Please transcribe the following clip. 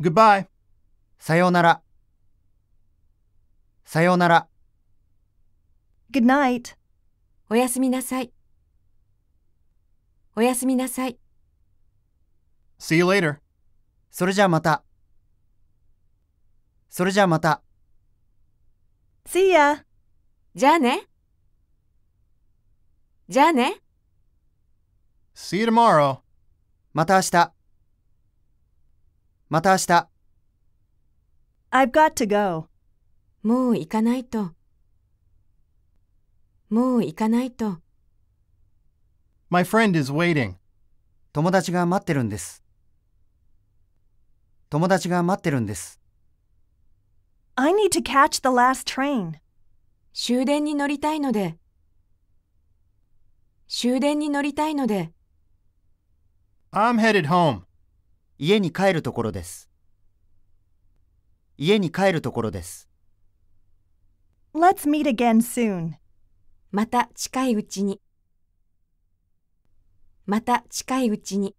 Goodbye. さようなら。さようなら。Good night. おやすみなさい。おやすみなさい。See you later. それじゃあまた。それじゃあまた。See ya. じゃあね。じゃあね。See you tomorrow. また明日。また明日。I've got to go. もう行かないと。もう行かないと。My friend is waiting. 友達が待ってるんです。友達が待ってるんです。I need to catch the last train. 終電に乗りたいので。終電に乗りたいので。I'm headed home. 家に帰るところです家に帰るところです Let's meet again soon また近いうちにまた近いうちに